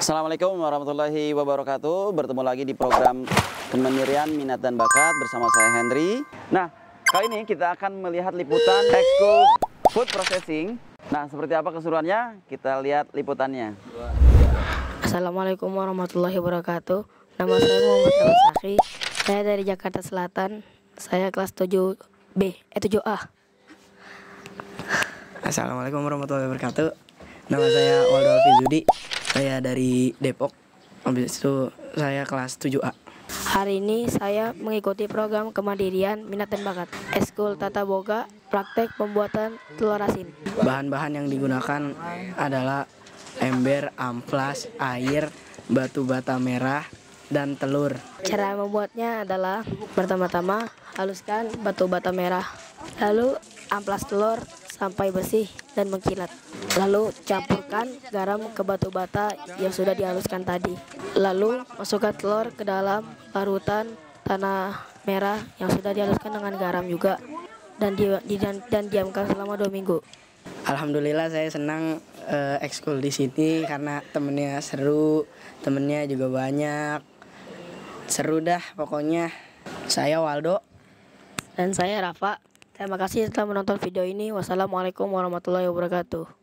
Assalamualaikum warahmatullahi wabarakatuh. Bertemu lagi di program Kemenirian Minat dan Bakat bersama saya Henry. Nah, kali ini kita akan melihat liputan Exco Food Processing. Nah, seperti apa keseruannya? Kita lihat liputannya. Assalamualaikum warahmatullahi wabarakatuh. Nama saya Muhammad Kawasaki. Saya dari Jakarta Selatan. Saya kelas 7B, eh 7A. Assalamualaikum warahmatullahi wabarakatuh. Nama saya Waldolfi Zudi. Saya dari Depok. Habis itu saya kelas 7A. Hari ini saya mengikuti program kemandirian minat dan bakat. Eskul Tata Boga, praktek pembuatan telur asin. Bahan-bahan yang digunakan adalah ember, amplas, air, batu bata merah, dan telur. Cara membuatnya adalah pertama-tama haluskan batu bata merah, lalu amplas telur sampai bersih dan mengkilat. Lalu campurkan garam ke batu bata yang sudah dihaluskan tadi. Lalu masukkan telur ke dalam larutan tanah merah yang sudah dihaluskan dengan garam juga dan di, dan, dan diamkan selama dua minggu. Alhamdulillah saya senang uh, ekskul di sini karena temennya seru, temennya juga banyak. Seru dah pokoknya. Saya Waldo dan saya Rafa. Terima eh, kasih telah menonton video ini. Wassalamualaikum warahmatullahi wabarakatuh.